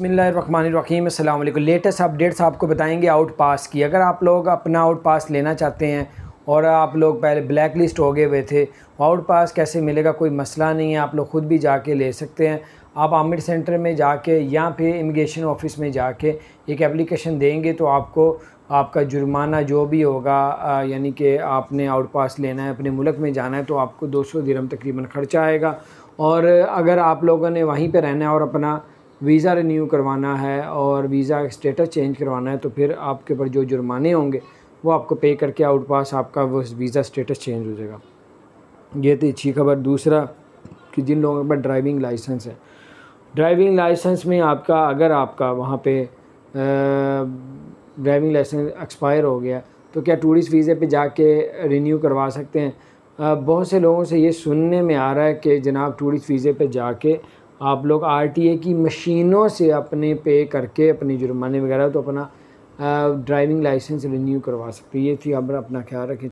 बसमीम अल्लाम latest updates आपको बताएंगे आउट पास की अगर आप लोग अपना आउट पास लेना चाहते हैं और आप लोग पहले ब्लैक लिस्ट हो गए हुए थे आउट पास कैसे मिलेगा कोई मसला नहीं है आप लोग ख़ुद भी जाके ले सकते हैं आप आमिर सेंटर में जाके या फिर इमिग्रेशन ऑफिस में जाके एक एप्लीकेशन देंगे तो आपको आपका जुर्माना जो भी होगा यानी कि आपने आउट पास लेना है अपने मुल्क में जाना है तो आपको दो सौ दिरम तकरीबन ख़र्चा आएगा और अगर आप लोगों ने वहीं पर रहना है और अपना वीज़ा रिन्यू करवाना है और वीज़ा स्टेटस चेंज करवाना है तो फिर आपके ऊपर जो जुर्माने होंगे वो आपको पे करके आउट पास आपका वो वीज़ा स्टेटस चेंज हो जाएगा ये तो अच्छी खबर दूसरा कि जिन लोगों के पास ड्राइविंग लाइसेंस है ड्राइविंग लाइसेंस में आपका अगर आपका वहाँ पे ड्राइविंग लाइसेंस एक्सपायर हो गया तो क्या टूरिस्ट वीज़े पे जाके रिन्यू करवा सकते हैं बहुत से लोगों से ये सुनने में आ रहा है कि जनाब टूरिस्ट वीज़े पे जाके आप लोग आरटीए की मशीनों से अपने पे करके अपने जुर्माने वगैरह तो अपना ड्राइविंग लाइसेंस रिन्यू करवा सकते ये थी अब अपना ख्याल रखें